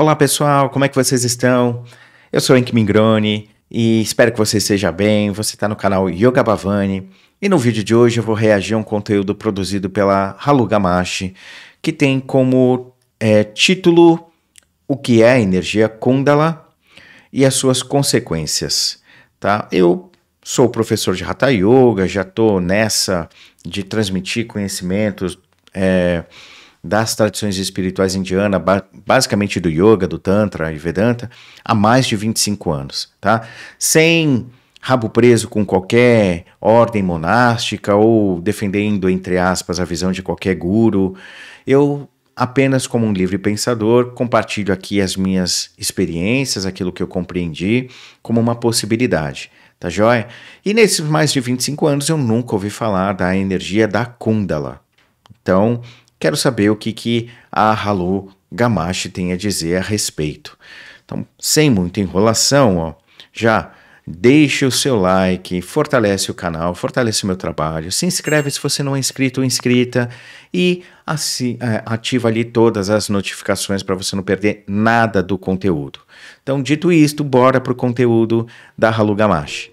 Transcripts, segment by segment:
Olá pessoal, como é que vocês estão? Eu sou Enki Mingroni e espero que você esteja bem. Você está no canal Yoga Bhavani e no vídeo de hoje eu vou reagir a um conteúdo produzido pela Halugamashi que tem como é, título O que é a energia Kundala e as suas consequências. Tá? Eu sou professor de Hatha Yoga, já estou nessa de transmitir conhecimentos. É, das tradições espirituais indiana, ba basicamente do yoga, do tantra e vedanta, há mais de 25 anos, tá? Sem rabo preso com qualquer ordem monástica ou defendendo entre aspas a visão de qualquer guru. Eu apenas como um livre pensador, compartilho aqui as minhas experiências, aquilo que eu compreendi, como uma possibilidade, tá joia? E nesses mais de 25 anos eu nunca ouvi falar da energia da Kundala. Então, Quero saber o que, que a Halu Gamache tem a dizer a respeito. Então, sem muita enrolação, ó, já deixe o seu like, fortalece o canal, fortalece o meu trabalho, se inscreve se você não é inscrito ou inscrita e assim, ativa ali todas as notificações para você não perder nada do conteúdo. Então, dito isto, bora pro conteúdo da Halu Gamache.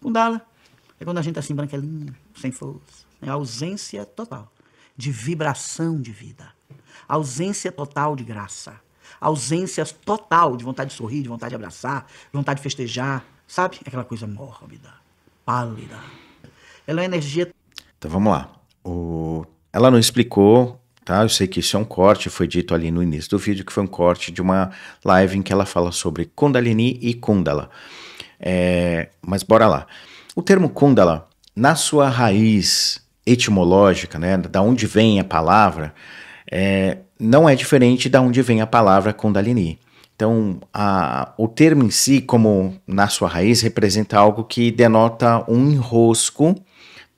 Mudala é quando a gente tá assim, branquelinho, sem força, é ausência total de vibração de vida, ausência total de graça, ausência total de vontade de sorrir, de vontade de abraçar, de vontade de festejar, sabe? Aquela coisa mórbida, pálida. Ela é energia. Então vamos lá. O... Ela não explicou tá? Eu sei que isso é um corte, foi dito ali no início do vídeo que foi um corte de uma live em que ela fala sobre Kundalini e Kundala. É, mas bora lá. O termo Kundala, na sua raiz, etimológica, né, da onde vem a palavra, é, não é diferente da onde vem a palavra Kundalini. Então, a, o termo em si, como na sua raiz, representa algo que denota um enrosco,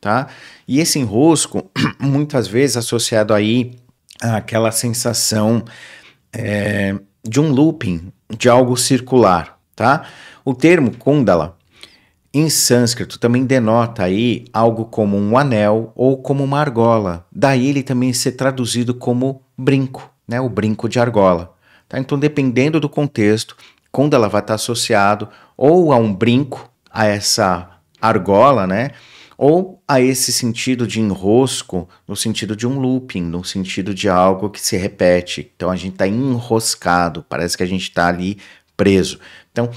tá? E esse enrosco, muitas vezes associado aí àquela sensação é, de um looping, de algo circular, tá? O termo Kundala em sânscrito também denota aí algo como um anel ou como uma argola. Daí ele também ser traduzido como brinco, né? o brinco de argola. Tá? Então, dependendo do contexto, ela vai estar associado ou a um brinco, a essa argola, né? ou a esse sentido de enrosco, no sentido de um looping, no sentido de algo que se repete. Então, a gente está enroscado, parece que a gente está ali preso. Então,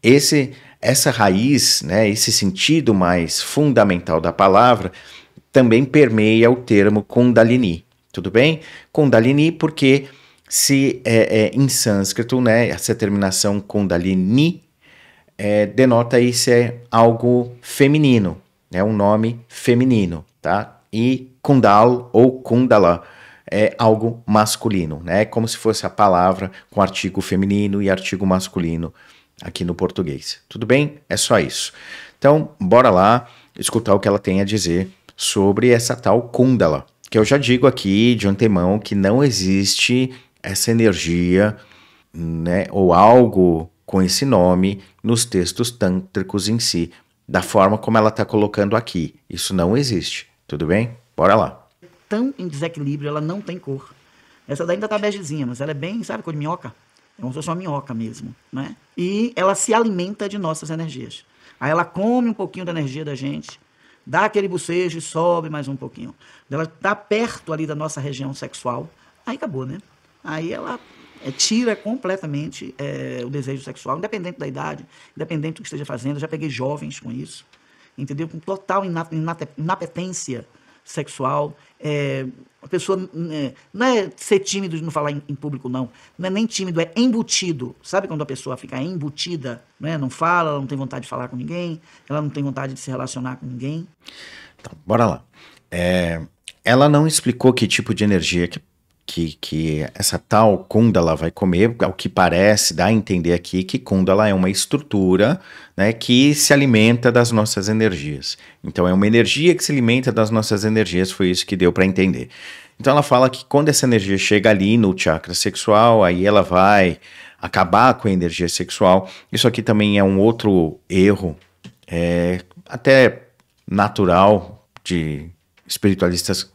esse essa raiz, né, esse sentido mais fundamental da palavra, também permeia o termo Kundalini. Tudo bem? Kundalini, porque se é, é, em sânscrito, né, essa terminação Kundalini é, denota isso é algo feminino, né, um nome feminino, tá? E Kundal ou Kundala é algo masculino, né? É como se fosse a palavra com artigo feminino e artigo masculino aqui no português. Tudo bem? É só isso. Então, bora lá escutar o que ela tem a dizer sobre essa tal Kundala, que eu já digo aqui de antemão que não existe essa energia, né, ou algo com esse nome nos textos tântricos em si, da forma como ela está colocando aqui. Isso não existe. Tudo bem? Bora lá. Tão em desequilíbrio, ela não tem cor. Essa daí ainda tá begezinha, mas ela é bem, sabe, cor de minhoca. É como se fosse uma minhoca mesmo, né? E ela se alimenta de nossas energias. Aí ela come um pouquinho da energia da gente, dá aquele bucejo, e sobe mais um pouquinho. Então, ela está perto ali da nossa região sexual, aí acabou, né? Aí ela é, tira completamente é, o desejo sexual, independente da idade, independente do que esteja fazendo. Eu já peguei jovens com isso, entendeu? Com total inapetência sexual. É, a pessoa é, não é ser tímido de não falar em, em, público, não. Não é nem tímido, é embutido. Sabe quando a pessoa fica embutida, né? não fala, ela não tem vontade de falar com ninguém, ela não tem vontade de se relacionar com ninguém? então bora lá. É, ela não explicou que tipo de energia que que, que essa tal Kundala vai comer, ao que parece, dá a entender aqui que Kundala é uma estrutura né, que se alimenta das nossas energias. Então, é uma energia que se alimenta das nossas energias, foi isso que deu para entender. Então, ela fala que quando essa energia chega ali no chakra sexual, aí ela vai acabar com a energia sexual. Isso aqui também é um outro erro, é, até natural de espiritualistas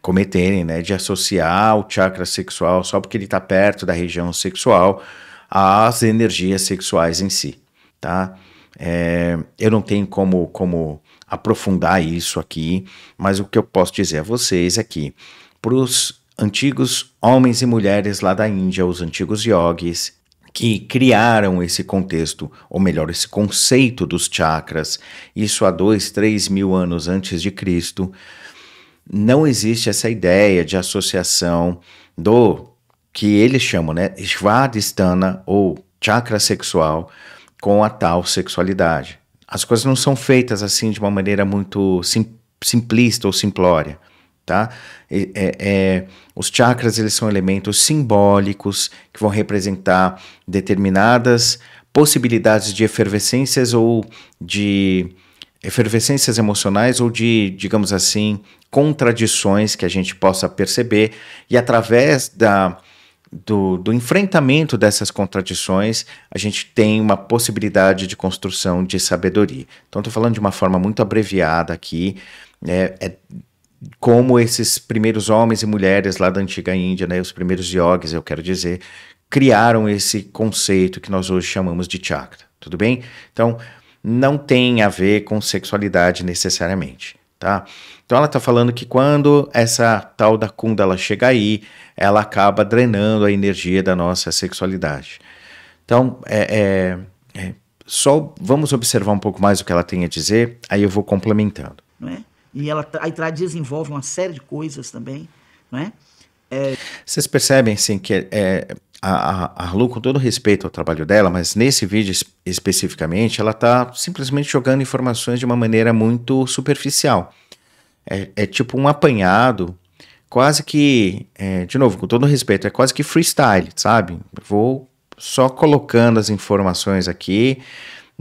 cometerem, né, de associar o chakra sexual só porque ele está perto da região sexual às energias sexuais em si, tá? É, eu não tenho como, como aprofundar isso aqui, mas o que eu posso dizer a vocês é que para os antigos homens e mulheres lá da Índia, os antigos yogis, que criaram esse contexto, ou melhor, esse conceito dos chakras, isso há dois, três mil anos antes de Cristo, não existe essa ideia de associação do que eles chamam, né, Svadhisthana ou chakra sexual com a tal sexualidade. As coisas não são feitas assim de uma maneira muito sim, simplista ou simplória, tá? É, é, os chakras eles são elementos simbólicos que vão representar determinadas possibilidades de efervescências ou de efervescências emocionais ou de, digamos assim, contradições que a gente possa perceber e através da, do, do, enfrentamento dessas contradições, a gente tem uma possibilidade de construção de sabedoria. Então, estou falando de uma forma muito abreviada aqui, né? é como esses primeiros homens e mulheres lá da antiga Índia, né? os primeiros yogis, eu quero dizer, criaram esse conceito que nós hoje chamamos de chakra. Tudo bem? Então, não tem a ver com sexualidade necessariamente, tá? Então ela está falando que quando essa tal da ela chega aí, ela acaba drenando a energia da nossa sexualidade. Então, é, é, é, só vamos observar um pouco mais o que ela tem a dizer, aí eu vou complementando. Não é? E ela aí desenvolve uma série de coisas também, não é? É... Vocês percebem, sim, que é, é a, a, a Lu, com todo respeito ao trabalho dela, mas nesse vídeo es especificamente, ela está simplesmente jogando informações de uma maneira muito superficial. É, é tipo um apanhado, quase que, é, de novo, com todo respeito, é quase que freestyle, sabe? Vou só colocando as informações aqui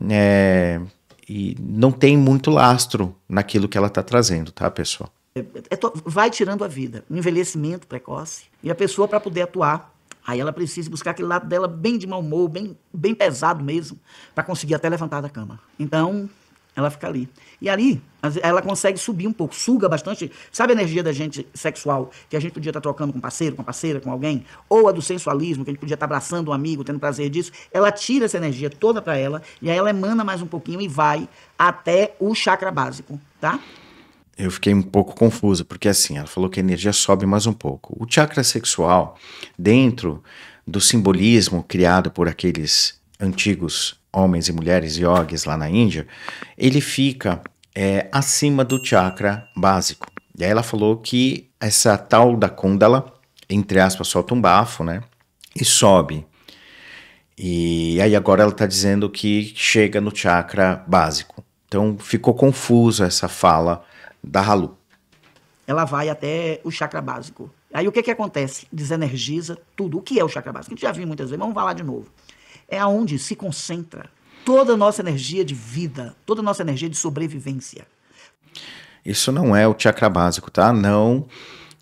é, e não tem muito lastro naquilo que ela está trazendo, tá, pessoal? É, é, é vai tirando a vida, um envelhecimento precoce e a pessoa para poder atuar Aí ela precisa buscar aquele lado dela bem de mau humor, bem, bem pesado mesmo, para conseguir até levantar da cama. Então, ela fica ali. E ali, ela consegue subir um pouco, suga bastante. Sabe a energia da gente sexual, que a gente podia estar tá trocando com parceiro, com parceira, com alguém? Ou a do sensualismo, que a gente podia estar tá abraçando um amigo, tendo prazer disso. Ela tira essa energia toda para ela, e aí ela emana mais um pouquinho e vai até o chakra básico, tá? eu fiquei um pouco confuso, porque assim, ela falou que a energia sobe mais um pouco. O chakra sexual, dentro do simbolismo criado por aqueles antigos homens e mulheres yogis lá na Índia, ele fica é, acima do chakra básico. E aí ela falou que essa tal da Kundala, entre aspas, solta um bafo, né? E sobe. E aí agora ela está dizendo que chega no chakra básico. Então ficou confuso essa fala da Halu. Ela vai até o chakra básico. Aí o que, que acontece? Desenergiza tudo. O que é o chakra básico? A gente já viu muitas vezes, mas vamos falar de novo. É aonde se concentra toda a nossa energia de vida, toda a nossa energia de sobrevivência. Isso não é o chakra básico, tá? Não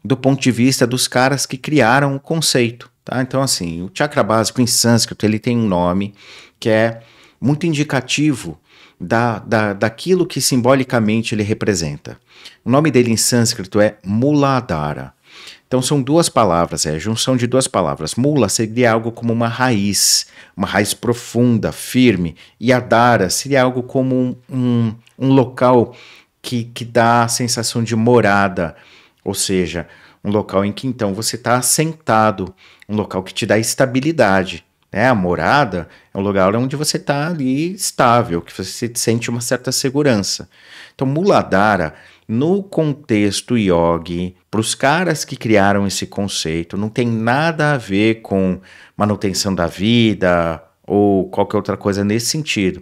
do ponto de vista dos caras que criaram o conceito, tá? Então, assim, o chakra básico em sânscrito, ele tem um nome que é muito indicativo da, da, daquilo que simbolicamente ele representa. O nome dele em sânscrito é Muladhara. Então são duas palavras, é a junção de duas palavras. Mula seria algo como uma raiz, uma raiz profunda, firme, e adara seria algo como um, um, um local que, que dá a sensação de morada, ou seja, um local em que então você está assentado, um local que te dá estabilidade. Né? A morada é um lugar onde você está ali estável, que você sente uma certa segurança. Então, Muladhara, no contexto yogi, para os caras que criaram esse conceito, não tem nada a ver com manutenção da vida ou qualquer outra coisa nesse sentido.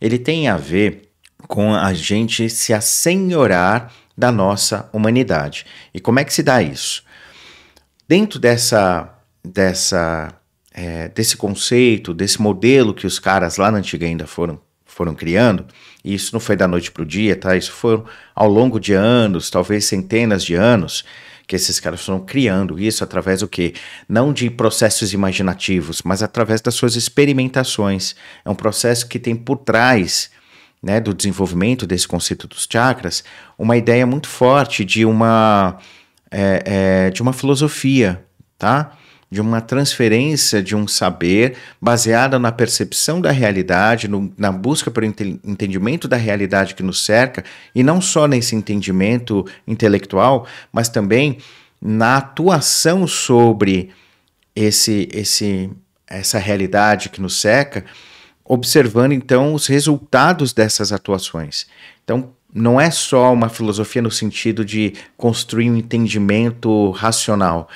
Ele tem a ver com a gente se assenhorar da nossa humanidade. E como é que se dá isso? Dentro dessa, dessa é, desse conceito, desse modelo que os caras lá na antiga ainda foram, foram criando, e isso não foi da noite para o dia, tá? Isso foi ao longo de anos, talvez centenas de anos, que esses caras foram criando isso através do quê? Não de processos imaginativos, mas através das suas experimentações. É um processo que tem por trás né, do desenvolvimento desse conceito dos chakras uma ideia muito forte de uma, é, é, de uma filosofia, tá? de uma transferência de um saber baseada na percepção da realidade, no, na busca pelo ente entendimento da realidade que nos cerca, e não só nesse entendimento intelectual, mas também na atuação sobre esse, esse, essa realidade que nos cerca, observando então os resultados dessas atuações. Então, não é só uma filosofia no sentido de construir um entendimento racional,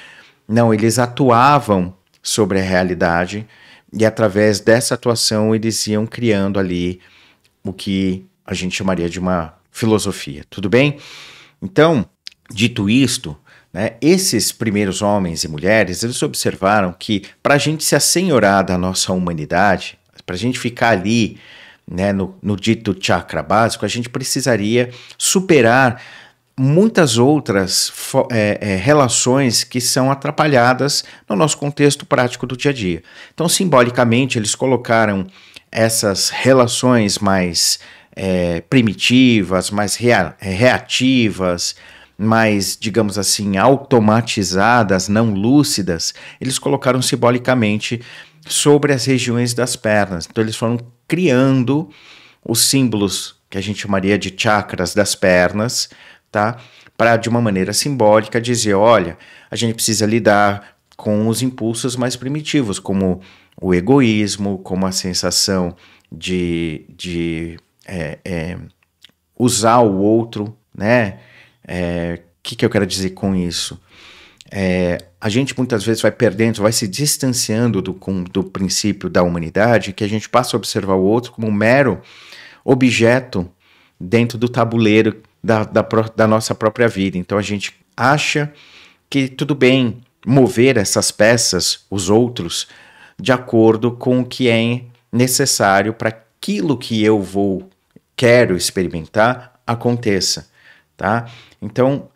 não, eles atuavam sobre a realidade e através dessa atuação eles iam criando ali o que a gente chamaria de uma filosofia, tudo bem? Então, dito isto, né, esses primeiros homens e mulheres, eles observaram que para a gente se assenhorar da nossa humanidade, para a gente ficar ali né, no, no dito chakra básico, a gente precisaria superar muitas outras é, é, relações que são atrapalhadas no nosso contexto prático do dia a dia. Então, simbolicamente, eles colocaram essas relações mais é, primitivas, mais rea é, reativas, mais, digamos assim, automatizadas, não lúcidas, eles colocaram simbolicamente sobre as regiões das pernas. Então, eles foram criando os símbolos que a gente chamaria de chakras das pernas, tá? Para de uma maneira simbólica dizer, olha, a gente precisa lidar com os impulsos mais primitivos, como o egoísmo, como a sensação de, de é, é, usar o outro, né? O é, que, que eu quero dizer com isso? É, a gente muitas vezes vai perdendo, vai se distanciando do, com, do princípio da humanidade, que a gente passa a observar o outro como um mero objeto dentro do tabuleiro da, da, da nossa própria vida. Então a gente acha que tudo bem mover essas peças, os outros, de acordo com o que é necessário para aquilo que eu vou quero experimentar aconteça, tá? Então,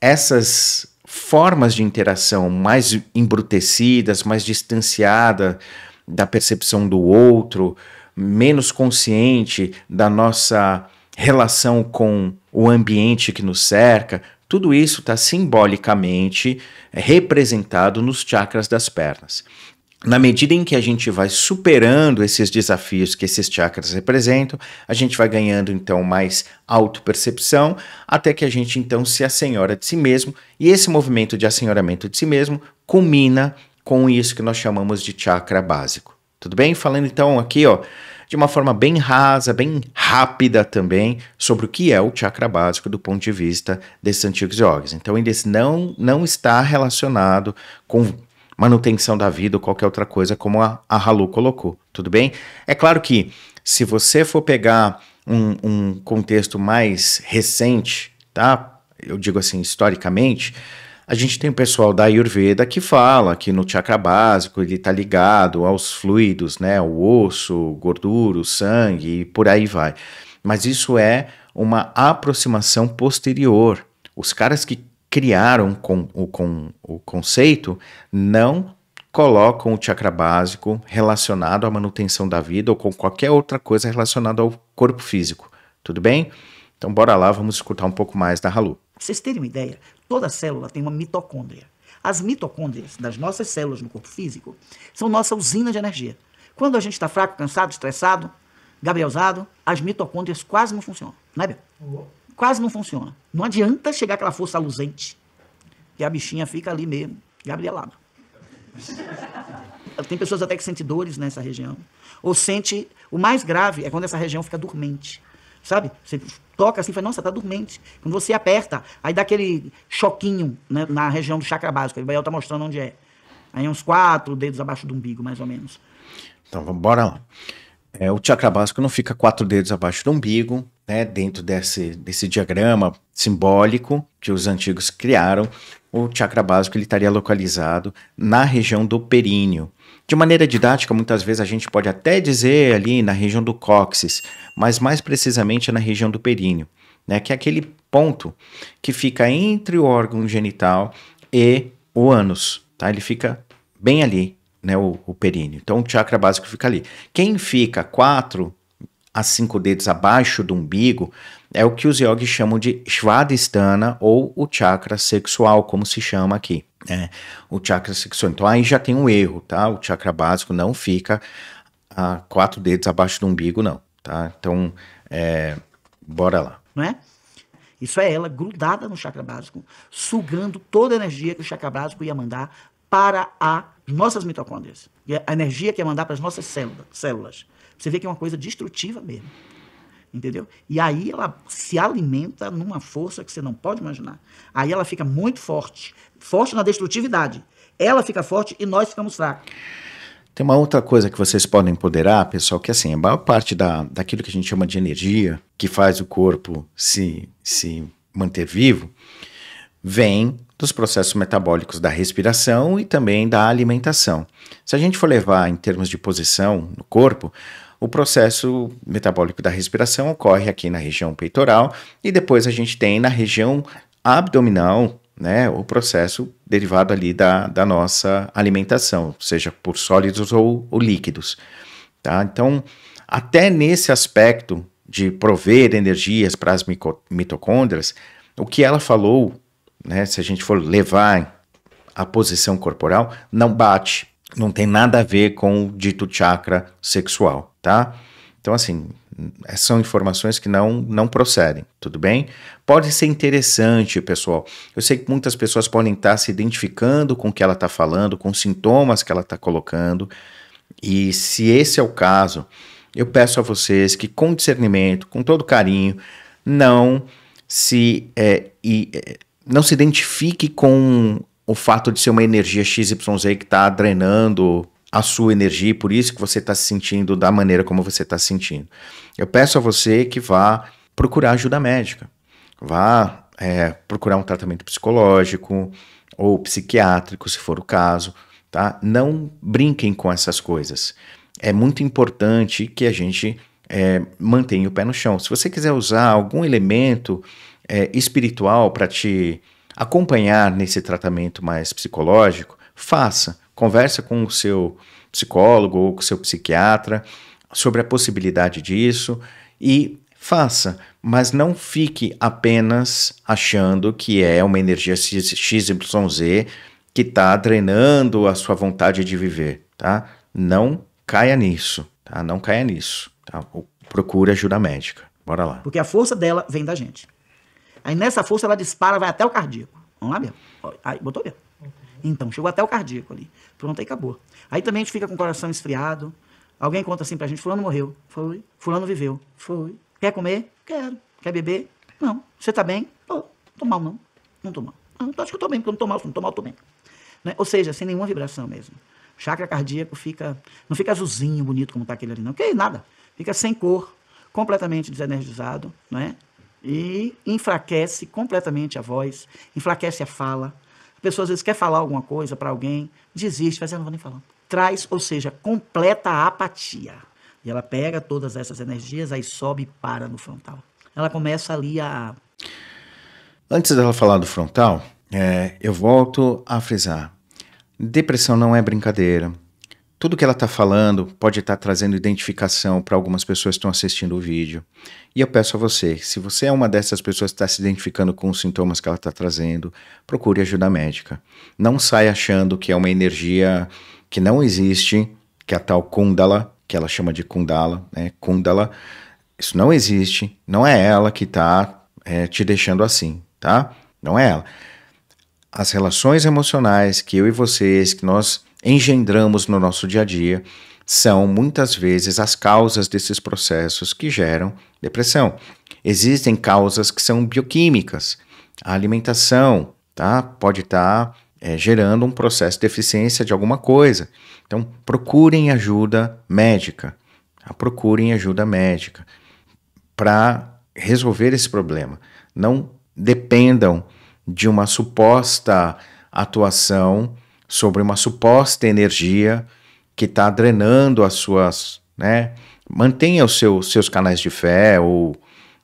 essas formas de interação mais embrutecidas, mais distanciada da percepção do outro, menos consciente da nossa relação com o ambiente que nos cerca, tudo isso está simbolicamente é, representado nos chakras das pernas. Na medida em que a gente vai superando esses desafios que esses chakras representam, a gente vai ganhando então mais autopercepção, até que a gente então se assenhora de si mesmo, e esse movimento de assenhoramento de si mesmo culmina com isso que nós chamamos de chakra básico. Tudo bem? Falando então aqui, ó, de uma forma bem rasa, bem rápida também, sobre o que é o chakra básico do ponto de vista desses antigos yogis. Então, ele não, não está relacionado com manutenção da vida ou qualquer outra coisa, como a, a Halu colocou, tudo bem? É claro que se você for pegar um, um contexto mais recente, tá? Eu digo assim, historicamente, a gente tem o pessoal da Ayurveda que fala que no chakra básico ele está ligado aos fluidos, né? O osso, gordura, o sangue e por aí vai. Mas isso é uma aproximação posterior. Os caras que criaram com, o, com, o conceito não colocam o chakra básico relacionado à manutenção da vida ou com qualquer outra coisa relacionada ao corpo físico. Tudo bem? Então bora lá, vamos escutar um pouco mais da Halu. Pra vocês terem uma ideia, Toda célula tem uma mitocôndria. As mitocôndrias das nossas células no corpo físico são nossa usina de energia. Quando a gente está fraco, cansado, estressado, Gabrielzado, as mitocôndrias quase não funcionam, né, Bel? Quase não funciona. Não adianta chegar aquela força luzente e a bichinha fica ali mesmo, gabrielada. Tem pessoas até que sentem dores nessa região. Ou sente. O mais grave é quando essa região fica dormente. Sabe? Você toca assim, fala, nossa, tá dormente. Quando você aperta, aí dá aquele choquinho né, na região do chakra básico. O Bael tá mostrando onde é. Aí uns quatro dedos abaixo do umbigo, mais ou menos. Então, vamos bora lá. É, o chakra básico não fica quatro dedos abaixo do umbigo, né? Dentro desse, desse diagrama simbólico que os antigos criaram, o chakra básico ele estaria localizado na região do períneo, de maneira didática, muitas vezes a gente pode até dizer ali na região do cóccix, mas mais precisamente na região do períneo, né? que é aquele ponto que fica entre o órgão genital e o ânus, tá? Ele fica bem ali, né, o, o períneo. Então o chakra básico fica ali. Quem fica quatro a cinco dedos abaixo do umbigo é o que os yogis chamam de Svadhisthana ou o chakra sexual, como se chama aqui. Né, o chakra sexual. Então aí já tem um erro, tá? O chakra básico não fica a quatro dedos abaixo do umbigo, não, tá? Então, é, bora lá. Não é? Isso é ela grudada no chakra básico, sugando toda a energia que o chakra básico ia mandar para as nossas mitocôndrias. E a energia que ia mandar para as nossas células. Você vê que é uma coisa destrutiva mesmo entendeu? E aí ela se alimenta numa força que você não pode imaginar. Aí ela fica muito forte, forte na destrutividade. Ela fica forte e nós ficamos fracos. Tem uma outra coisa que vocês podem empoderar, pessoal, que assim, a maior parte da, daquilo que a gente chama de energia, que faz o corpo se, se manter vivo, vem dos processos metabólicos da respiração e também da alimentação. Se a gente for levar em termos de posição no corpo, o processo metabólico da respiração ocorre aqui na região peitoral e depois a gente tem na região abdominal, né, o processo derivado ali da, da nossa alimentação, seja por sólidos ou, ou líquidos. Tá? Então, até nesse aspecto de prover energias para as mitocôndrias, o que ela falou, né, se a gente for levar a posição corporal, não bate, não tem nada a ver com o dito chakra sexual tá? Então, assim, são informações que não, não procedem, tudo bem? Pode ser interessante, pessoal. Eu sei que muitas pessoas podem estar se identificando com o que ela está falando, com os sintomas que ela está colocando, e se esse é o caso, eu peço a vocês que, com discernimento, com todo carinho, não se, é, e, é, não se identifique com o fato de ser uma energia XYZ que está drenando a sua energia e por isso que você está se sentindo da maneira como você está se sentindo. Eu peço a você que vá procurar ajuda médica, vá é, procurar um tratamento psicológico ou psiquiátrico, se for o caso, tá? Não brinquem com essas coisas. É muito importante que a gente é, mantenha o pé no chão. Se você quiser usar algum elemento é, espiritual para te acompanhar nesse tratamento mais psicológico, faça Conversa com o seu psicólogo ou com o seu psiquiatra sobre a possibilidade disso e faça, mas não fique apenas achando que é uma energia XYZ que está drenando a sua vontade de viver, tá? Não caia nisso, tá? Não caia nisso, tá? Procure ajuda médica. Bora lá. Porque a força dela vem da gente. Aí nessa força ela dispara, vai até o cardíaco. Vamos lá mesmo. Aí, botou mesmo. Então, chegou até o cardíaco ali. Pronto, aí acabou. Aí também a gente fica com o coração esfriado. Alguém conta assim pra gente: Fulano morreu. Foi. Fulano viveu. Foi. Quer comer? Quero. Quer beber? Não. Você tá bem? Pô, tô mal não. Não tô mal. Ah, não, acho que eu tô bem, porque eu não tô mal. Se não tô mal, tô bem. Né? Ou seja, sem nenhuma vibração mesmo. chakra cardíaco fica. Não fica azulzinho, bonito como tá aquele ali, não. Que nada. Fica sem cor, completamente desenergizado, não é? E enfraquece completamente a voz, enfraquece a fala a pessoa às vezes quer falar alguma coisa para alguém, desiste, fazendo ah, não vou nem falar. Traz, ou seja, completa a apatia. E ela pega todas essas energias, aí sobe e para no frontal. Ela começa ali a. Antes dela falar do frontal, é, eu volto a frisar: depressão não é brincadeira tudo que ela está falando pode estar tá trazendo identificação para algumas pessoas que estão assistindo o vídeo. E eu peço a você, se você é uma dessas pessoas que está se identificando com os sintomas que ela está trazendo, procure ajuda médica. Não saia achando que é uma energia que não existe, que é a tal Kundala, que ela chama de Kundala, né? Kundala, isso não existe, não é ela que está é, te deixando assim, tá? Não é ela. As relações emocionais que eu e vocês, que nós engendramos no nosso dia a dia são muitas vezes as causas desses processos que geram depressão. Existem causas que são bioquímicas. A alimentação tá? pode estar tá, é, gerando um processo de deficiência de alguma coisa. Então, procurem ajuda médica. Tá? Procurem ajuda médica para resolver esse problema. Não dependam de uma suposta atuação sobre uma suposta energia que está drenando as suas, né? Mantenha os seu, seus canais de fé ou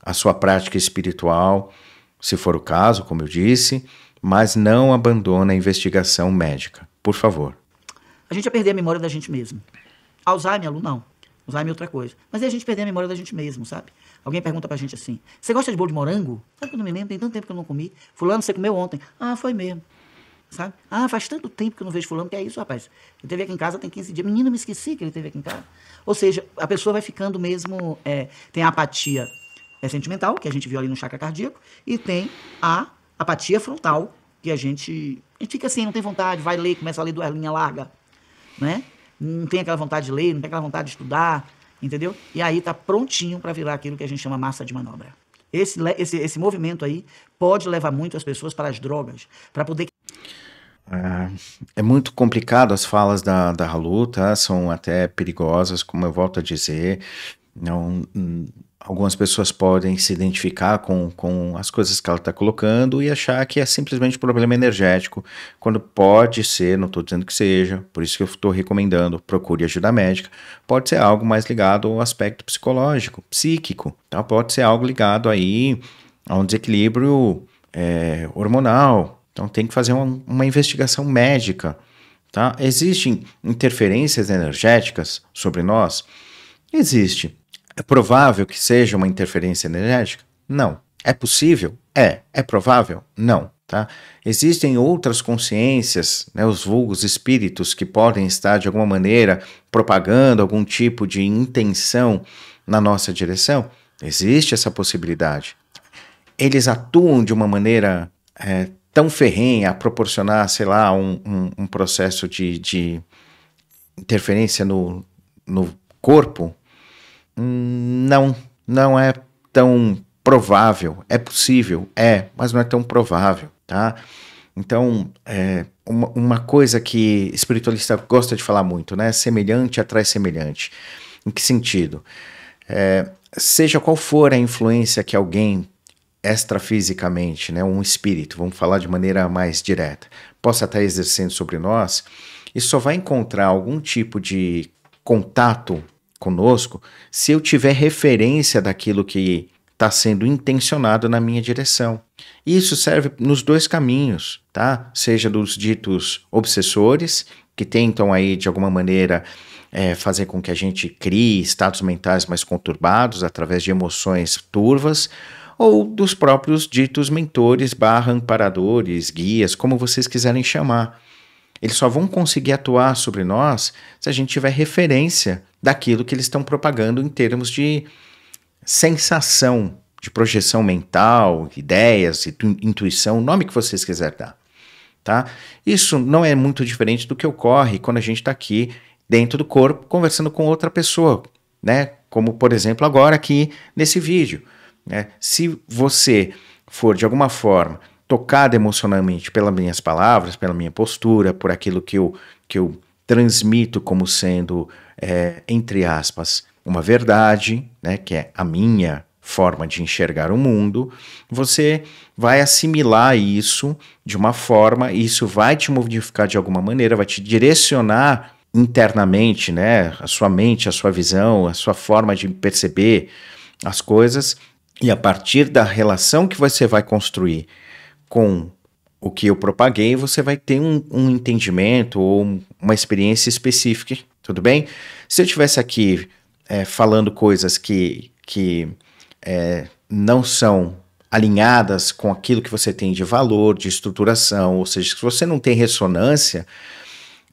a sua prática espiritual, se for o caso, como eu disse, mas não abandone a investigação médica, por favor. A gente ia perder a memória da gente mesmo. Ah, Alzheimer, aluno, não. Alzheimer é outra coisa. Mas é a gente perder a memória da gente mesmo, sabe? Alguém pergunta pra gente assim: você gosta de bolo de morango? Sabe que eu não me lembro, tem tanto tempo que eu não comi. Fulano, você comeu ontem? Ah, foi mesmo sabe? Ah, faz tanto tempo que eu não vejo fulano, que é isso, rapaz. Ele teve aqui em casa tem 15 dias. Menino, me esqueci que ele teve aqui em casa. Ou seja, a pessoa vai ficando mesmo, é, tem a apatia é, sentimental, que a gente viu ali no chakra cardíaco, e tem a apatia frontal, que a gente, a gente fica assim, não tem vontade, vai ler, começa a ler duas linhas, larga, né? Não tem aquela vontade de ler, não tem aquela vontade de estudar, entendeu? E aí tá prontinho para virar aquilo que a gente chama massa de manobra. Esse, esse, esse movimento aí pode levar muito as pessoas para as drogas, para poder é, é muito complicado as falas da, da Halu, tá? São até perigosas, como eu volto a dizer. Não, hum, algumas pessoas podem se identificar com, com as coisas que ela está colocando e achar que é simplesmente problema energético, quando pode ser, não estou dizendo que seja, por isso que eu estou recomendando, procure ajuda médica, pode ser algo mais ligado ao aspecto psicológico, psíquico, tá? pode ser algo ligado aí a um desequilíbrio é, hormonal, então tem que fazer uma, uma investigação médica. Tá? Existem interferências energéticas sobre nós? Existe. É provável que seja uma interferência energética? Não. É possível? É. É provável? Não. Tá? Existem outras consciências, né, os vulgos espíritos, que podem estar de alguma maneira propagando algum tipo de intenção na nossa direção? Existe essa possibilidade. Eles atuam de uma maneira é, tão ferrenha a proporcionar, sei lá, um, um, um processo de, de, interferência no, no corpo? Hum, não, não é tão provável. É possível, é, mas não é tão provável, tá? Então, é, uma, uma coisa que espiritualista gosta de falar muito, né? Semelhante atrai semelhante. Em que sentido? É, seja qual for a influência que alguém extrafisicamente, né, um espírito, vamos falar de maneira mais direta, possa estar exercendo sobre nós, e só vai encontrar algum tipo de contato conosco se eu tiver referência daquilo que está sendo intencionado na minha direção. E isso serve nos dois caminhos, tá? Seja dos ditos obsessores, que tentam aí de alguma maneira é, fazer com que a gente crie estados mentais mais conturbados através de emoções turvas, ou dos próprios ditos mentores barra amparadores, guias, como vocês quiserem chamar. Eles só vão conseguir atuar sobre nós se a gente tiver referência daquilo que eles estão propagando em termos de sensação, de projeção mental, ideias, intuição, o nome que vocês quiserem dar. Tá? Isso não é muito diferente do que ocorre quando a gente está aqui dentro do corpo conversando com outra pessoa, né? Como por exemplo agora aqui nesse vídeo. Né? Se você for de alguma forma tocado emocionalmente pelas minhas palavras, pela minha postura, por aquilo que eu, que eu transmito como sendo, é, entre aspas, uma verdade, né, que é a minha forma de enxergar o mundo, você vai assimilar isso de uma forma, e isso vai te modificar de alguma maneira, vai te direcionar internamente, né, a sua mente, a sua visão, a sua forma de perceber as coisas e a partir da relação que você vai construir com o que eu propaguei, você vai ter um, um entendimento ou uma experiência específica, tudo bem? Se eu estivesse aqui é, falando coisas que, que é, não são alinhadas com aquilo que você tem de valor, de estruturação, ou seja, se você não tem ressonância,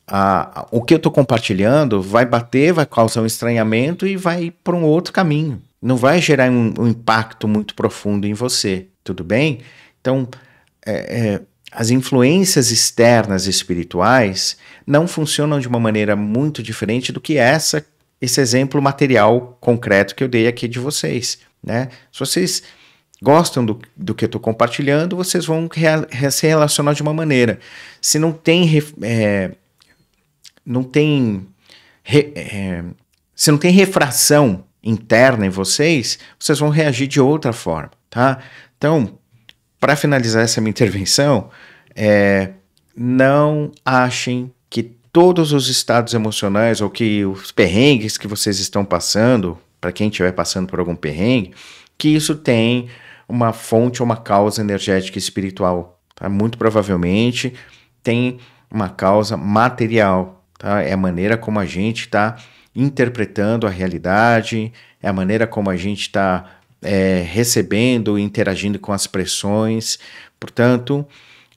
a, a, o que eu estou compartilhando vai bater, vai causar um estranhamento e vai para um outro caminho não vai gerar um, um impacto muito profundo em você, tudo bem? Então, é, é, as influências externas espirituais não funcionam de uma maneira muito diferente do que essa esse exemplo material concreto que eu dei aqui de vocês, né? Se vocês gostam do, do que eu estou compartilhando, vocês vão rea, se relacionar de uma maneira. Se não tem é, não tem re, é, se não tem refração interna em vocês, vocês vão reagir de outra forma, tá? Então, para finalizar essa minha intervenção, é, não achem que todos os estados emocionais ou que os perrengues que vocês estão passando, para quem estiver passando por algum perrengue, que isso tem uma fonte ou uma causa energética e espiritual. Tá? Muito provavelmente tem uma causa material. Tá? É a maneira como a gente está interpretando a realidade, é a maneira como a gente está é, recebendo e interagindo com as pressões. Portanto,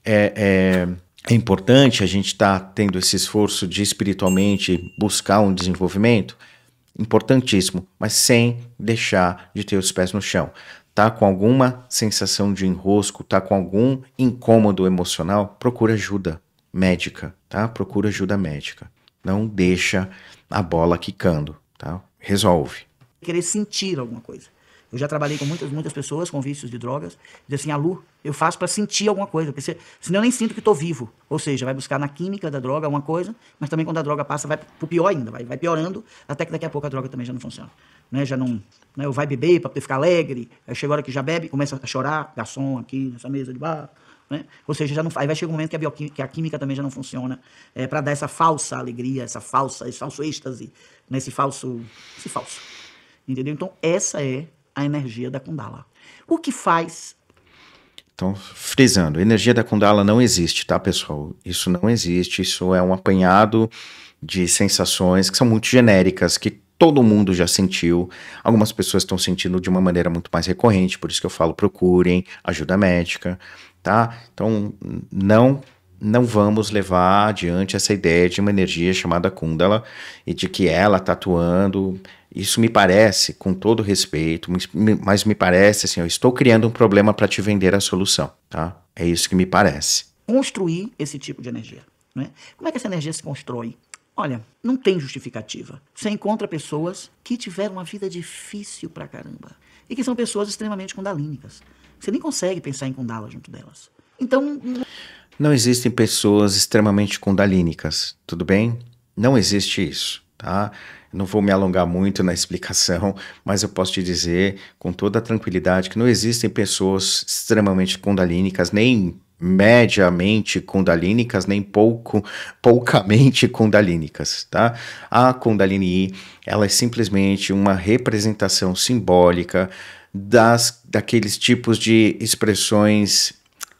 é, é, é importante a gente estar tá tendo esse esforço de espiritualmente buscar um desenvolvimento. Importantíssimo, mas sem deixar de ter os pés no chão. Tá com alguma sensação de enrosco, tá com algum incômodo emocional, procura ajuda médica, tá? Procura ajuda médica. Não deixa a bola quicando, tá? Resolve. Querer sentir alguma coisa. Eu já trabalhei com muitas, muitas pessoas com vícios de drogas. Diz assim, Alu, eu faço para sentir alguma coisa, porque se, senão eu nem sinto que estou vivo. Ou seja, vai buscar na química da droga alguma coisa, mas também quando a droga passa, vai pro pior ainda, vai, vai piorando, até que daqui a pouco a droga também já não funciona. Né? Já não. Né? Eu vai beber para poder ficar alegre, aí chega a hora que já bebe, começa a chorar, garçom aqui nessa mesa de bar. Né? Ou seja, já não, aí vai chegar um momento que a, que a química também já não funciona é, para dar essa falsa alegria, essa falsa, esse falso êxtase, né? esse falso. Esse falso. Entendeu? Então, essa é a energia da Kundala. O que faz. Então, frisando, energia da Kundala não existe, tá, pessoal? Isso não existe, isso é um apanhado de sensações que são muito genéricas, que todo mundo já sentiu. Algumas pessoas estão sentindo de uma maneira muito mais recorrente, por isso que eu falo procurem ajuda médica, tá? Então não não vamos levar adiante essa ideia de uma energia chamada Kundala e de que ela está atuando. Isso me parece, com todo respeito, mas me parece assim, eu estou criando um problema para te vender a solução, tá? É isso que me parece. Construir esse tipo de energia, né? Como é que essa energia se constrói? Olha, não tem justificativa. Você encontra pessoas que tiveram uma vida difícil pra caramba e que são pessoas extremamente kundalínicas. Você nem consegue pensar em kundala junto delas. Então. Não existem pessoas extremamente kundalínicas, tudo bem? Não existe isso, tá? Não vou me alongar muito na explicação, mas eu posso te dizer com toda tranquilidade que não existem pessoas extremamente kundalínicas, nem mediamente kundalínicas, nem pouco, poucamente kundalínicas, tá? A Kundalini, ela é simplesmente uma representação simbólica das daqueles tipos de expressões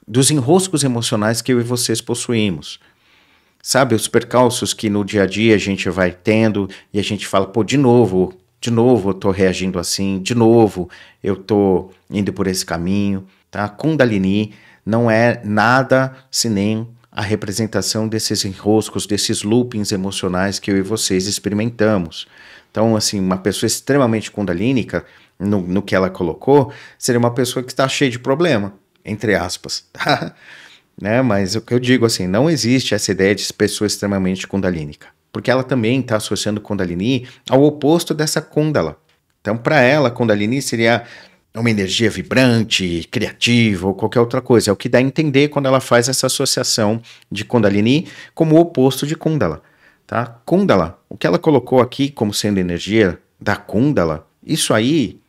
dos enroscos emocionais que eu e vocês possuímos. Sabe os percalços que no dia a dia a gente vai tendo e a gente fala, pô, de novo, de novo eu tô reagindo assim, de novo eu tô indo por esse caminho, tá? Kundalini não é nada senão a representação desses enroscos, desses loopings emocionais que eu e vocês experimentamos. Então, assim, uma pessoa extremamente kundalínica, no, no que ela colocou, seria uma pessoa que está cheia de problema, entre aspas. Tá? né? Mas o que eu digo, assim, não existe essa ideia de pessoa extremamente kundalínica. Porque ela também está associando Kundalini ao oposto dessa Kundala. Então, para ela, Kundalini seria é uma energia vibrante, criativa ou qualquer outra coisa. É o que dá a entender quando ela faz essa associação de Kundalini como o oposto de Kundala. Tá? Kundala, o que ela colocou aqui como sendo energia da Kundala, isso aí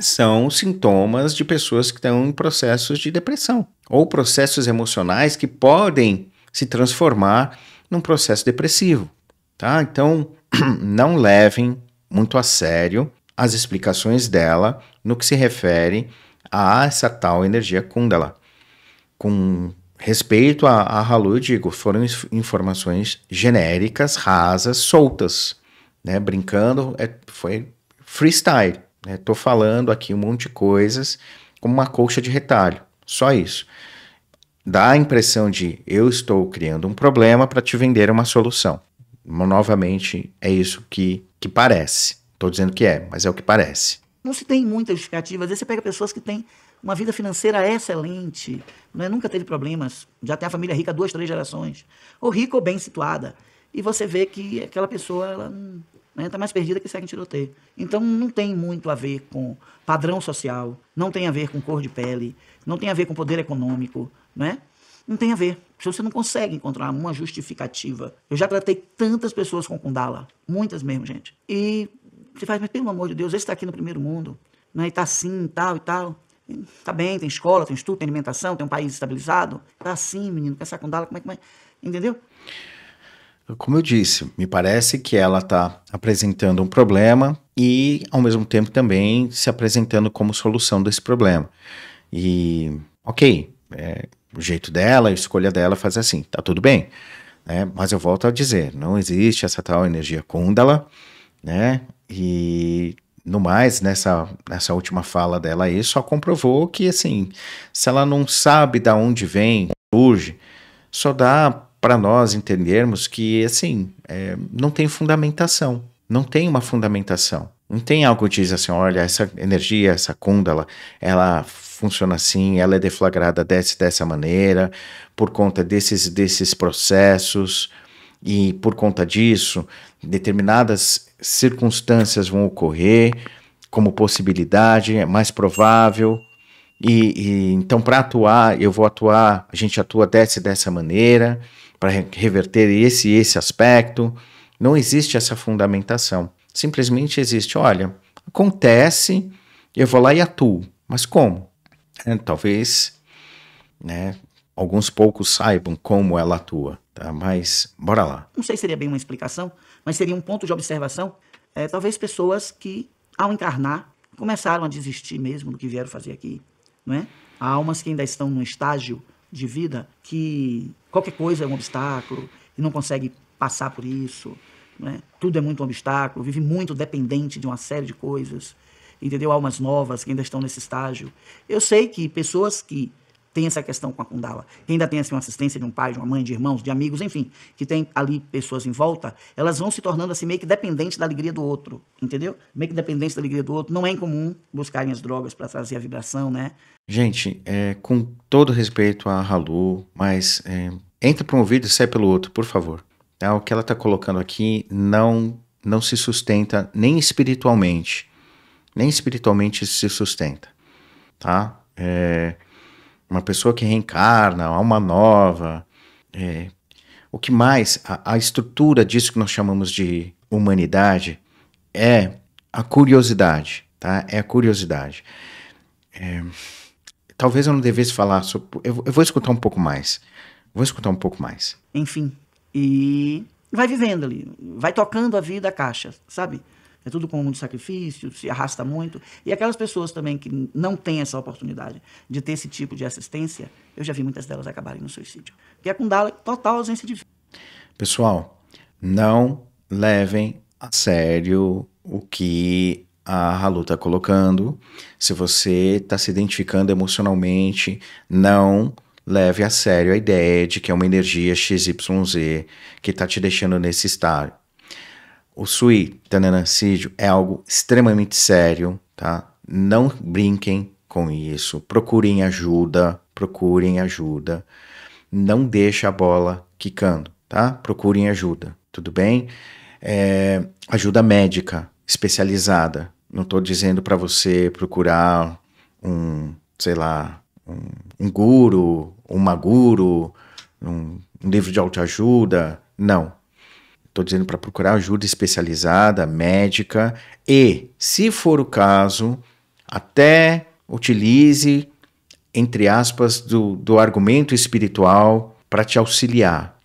são sintomas de pessoas que estão em processos de depressão ou processos emocionais que podem se transformar num processo depressivo, tá? Então, não levem muito a sério as explicações dela no que se refere a essa tal energia Kundala. Com respeito a, a Halu, eu digo, foram informações genéricas, rasas, soltas, né? Brincando, é, foi freestyle, né? falando aqui um monte de coisas como uma colcha de retalho, só isso. Dá a impressão de eu estou criando um problema para te vender uma solução. novamente, é isso que, que parece. Estou dizendo que é, mas é o que parece. Não se tem muita justificativa. Às vezes você pega pessoas que têm uma vida financeira excelente, né? nunca teve problemas, já tem a família rica duas, três gerações, ou rica ou bem situada. E você vê que aquela pessoa ela está né, tá mais perdida que segue em tiroteio. Então não tem muito a ver com padrão social, não tem a ver com cor de pele, não tem a ver com poder econômico, né? Não tem a ver. se Você não consegue encontrar uma justificativa. Eu já tratei tantas pessoas com Kundala, muitas mesmo, gente. E você faz, mas pelo amor de Deus, esse está aqui no primeiro mundo, né? e está assim, tal e tal. Está bem, tem escola, tem estudo, tem alimentação, tem um país estabilizado. Está assim, menino, com essa condala, como é que vai? É? Entendeu? Como eu disse, me parece que ela está apresentando um problema e, ao mesmo tempo, também se apresentando como solução desse problema. E, ok, é, o jeito dela, a escolha dela é fazer assim, tá tudo bem. Né? Mas eu volto a dizer, não existe essa tal energia Kundala, né? E no mais, nessa, nessa última fala dela aí, só comprovou que, assim, se ela não sabe da onde vem, surge, só dá para nós entendermos que, assim, é, não tem fundamentação. Não tem uma fundamentação. Não tem algo que diz assim, olha, essa energia, essa kundala, ela funciona assim, ela é deflagrada dessa, dessa maneira, por conta desses, desses processos, e por conta disso, determinadas circunstâncias vão ocorrer como possibilidade, é mais provável. E, e então, para atuar, eu vou atuar, a gente atua dessa e dessa maneira, para reverter esse e esse aspecto. Não existe essa fundamentação. Simplesmente existe, olha, acontece, eu vou lá e atuo. Mas como? É, talvez né, alguns poucos saibam como ela atua, tá? mas bora lá. Não sei se seria bem uma explicação, mas seria um ponto de observação, é, talvez pessoas que, ao encarnar, começaram a desistir mesmo do que vieram fazer aqui, não é? Há almas que ainda estão num estágio de vida que qualquer coisa é um obstáculo e não consegue passar por isso, não é? Tudo é muito um obstáculo, vive muito dependente de uma série de coisas, entendeu? Almas novas que ainda estão nesse estágio. Eu sei que pessoas que tem essa questão com a Kundala, que ainda tem assim, uma assistência de um pai, de uma mãe, de irmãos, de amigos, enfim, que tem ali pessoas em volta, elas vão se tornando assim meio que dependentes da alegria do outro, entendeu? Meio que dependentes da alegria do outro. Não é incomum buscarem as drogas para trazer a vibração, né? Gente, é, com todo respeito a Halu, mas é, entra para um ouvido e sai pelo outro, por favor. É o que ela está colocando aqui não, não se sustenta nem espiritualmente. Nem espiritualmente se sustenta. Tá? É, uma pessoa que reencarna, alma nova. É, o que mais, a, a estrutura disso que nós chamamos de humanidade é a curiosidade, tá? É a curiosidade. É, talvez eu não devesse falar sobre. Eu, eu, vou escutar um pouco mais. Vou escutar um pouco mais. Enfim. E vai vivendo ali. Vai tocando a vida a caixa, sabe? É tudo com muito sacrifício, se arrasta muito. E aquelas pessoas também que não têm essa oportunidade de ter esse tipo de assistência, eu já vi muitas delas acabarem no suicídio. Que é com total ausência de vida. Pessoal, não levem a sério o que a Halu está colocando. Se você está se identificando emocionalmente, não leve a sério a ideia de que é uma energia XYZ que está te deixando nesse estado o Sui Tananacídio é algo extremamente sério, tá? Não brinquem com isso. Procurem ajuda, procurem ajuda. Não deixa a bola quicando, tá? Procurem ajuda, tudo bem? É, ajuda médica especializada. Não estou dizendo para você procurar um, sei lá, um, um guru, uma guru, um, um livro de autoajuda. Não, Estou dizendo para procurar ajuda especializada, médica e, se for o caso, até utilize, entre aspas, do, do argumento espiritual para te auxiliar.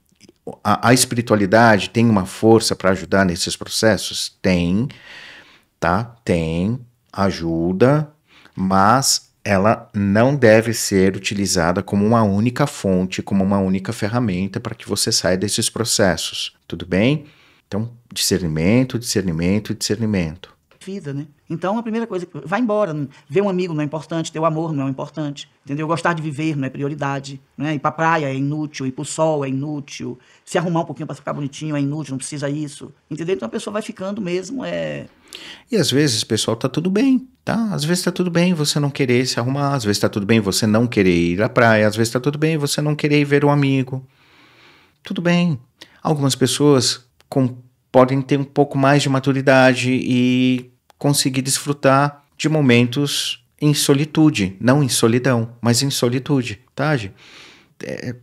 A, a espiritualidade tem uma força para ajudar nesses processos? Tem, tá? Tem, ajuda, mas ela não deve ser utilizada como uma única fonte, como uma única ferramenta para que você saia desses processos. Tudo bem? Então, discernimento, discernimento, discernimento. Vida, né? Então, a primeira coisa, vai embora. Né? Ver um amigo não é importante, ter o amor não é importante, entendeu? Gostar de viver não é prioridade, né? Ir pra praia é inútil, ir pro sol é inútil, se arrumar um pouquinho para ficar bonitinho é inútil, não precisa isso, entendeu? Então, a pessoa vai ficando mesmo, é... E às vezes, pessoal, tá tudo bem, tá? Às vezes tá tudo bem você não querer se arrumar, às vezes tá tudo bem você não querer ir à praia, às vezes tá tudo bem você não querer ver um amigo. Tudo bem. Algumas pessoas com, podem ter um pouco mais de maturidade e conseguir desfrutar de momentos em solitude, não em solidão, mas em solitude, tá? É,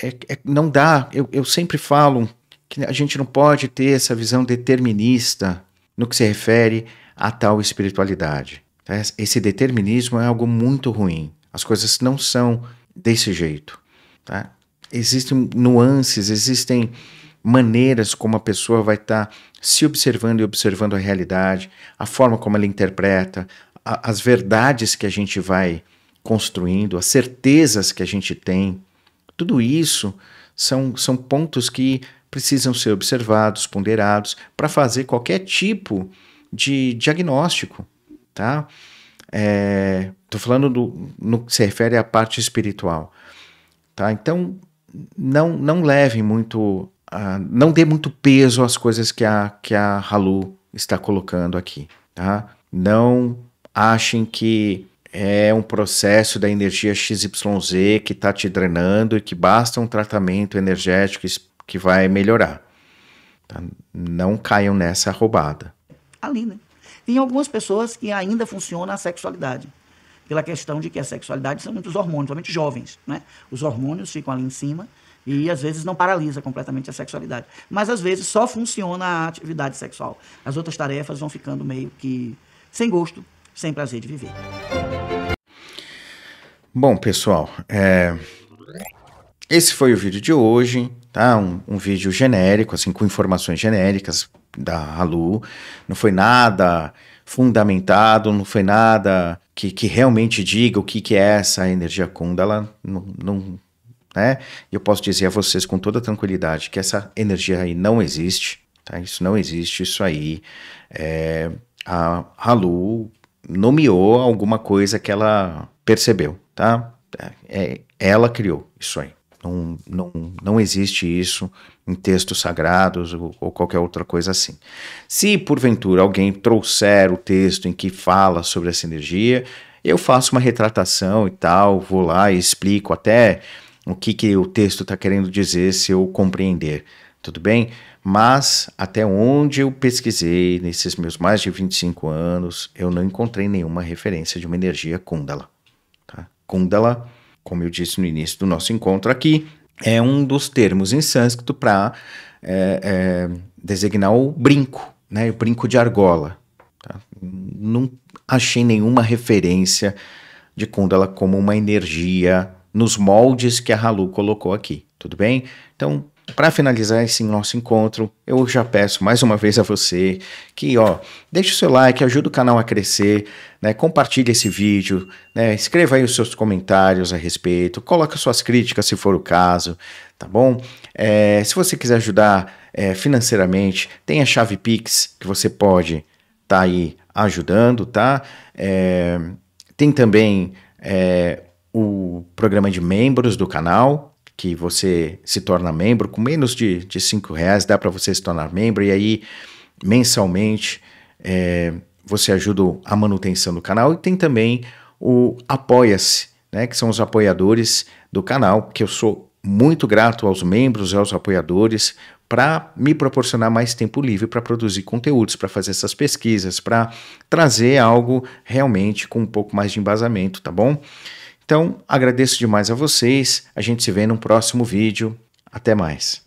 é, é, não dá, eu, eu sempre falo que a gente não pode ter essa visão determinista no que se refere a tal espiritualidade. Tá? Esse determinismo é algo muito ruim. As coisas não são desse jeito. Tá? Existem nuances, existem maneiras como a pessoa vai estar tá se observando e observando a realidade, a forma como ela interpreta, a, as verdades que a gente vai construindo, as certezas que a gente tem. Tudo isso são, são pontos que precisam ser observados, ponderados, para fazer qualquer tipo de diagnóstico, tá? Estou é, falando do, no que se refere à parte espiritual, tá? Então, não, não levem muito ah, não dê muito peso às coisas que a, que a Halu está colocando aqui, tá? Não achem que é um processo da energia XYZ que está te drenando e que basta um tratamento energético que vai melhorar. Tá? Não caiam nessa roubada. Ali, né? Tem algumas pessoas que ainda funcionam a sexualidade. Pela questão de que a sexualidade são muitos hormônios, somente jovens, né? Os hormônios ficam ali em cima e às vezes não paralisa completamente a sexualidade. Mas às vezes só funciona a atividade sexual. As outras tarefas vão ficando meio que sem gosto, sem prazer de viver. Bom, pessoal, é... esse foi o vídeo de hoje, tá? Um, um vídeo genérico, assim, com informações genéricas da Halu. Não foi nada fundamentado, não foi nada que, que realmente diga o que, que é essa energia Kundala. Não, não, né? E eu posso dizer a vocês com toda tranquilidade que essa energia aí não existe, tá? Isso não existe, isso aí é, a Halu nomeou alguma coisa que ela percebeu, tá? É, é, ela criou isso aí. Não, não, não existe isso em textos sagrados ou, ou, qualquer outra coisa assim. Se porventura alguém trouxer o texto em que fala sobre essa energia, eu faço uma retratação e tal, vou lá e explico até o que, que o texto está querendo dizer se eu compreender, tudo bem? Mas até onde eu pesquisei nesses meus mais de 25 anos, eu não encontrei nenhuma referência de uma energia Kundala. Tá? Kundala, como eu disse no início do nosso encontro aqui, é um dos termos em sânscrito para é, é, designar o brinco, né? o brinco de argola. Tá? Não achei nenhuma referência de Kundala como uma energia nos moldes que a Halu colocou aqui, tudo bem? Então, para finalizar esse nosso encontro, eu já peço mais uma vez a você que, ó, deixe o seu like, ajude o canal a crescer, né? Compartilhe esse vídeo, né? Escreva aí os seus comentários a respeito, coloque suas críticas se for o caso, tá bom? É, se você quiser ajudar é, financeiramente, tem a chave Pix que você pode estar tá aí ajudando, tá? É, tem também é, o programa de membros do canal, que você se torna membro, com menos de, de cinco reais dá para você se tornar membro, e aí mensalmente é, você ajuda a manutenção do canal, e tem também o Apoia-se, né, que são os apoiadores do canal, que eu sou muito grato aos membros, aos apoiadores, para me proporcionar mais tempo livre para produzir conteúdos, para fazer essas pesquisas, para trazer algo realmente com um pouco mais de embasamento, tá bom? Então, agradeço demais a vocês. A gente se vê num próximo vídeo. Até mais.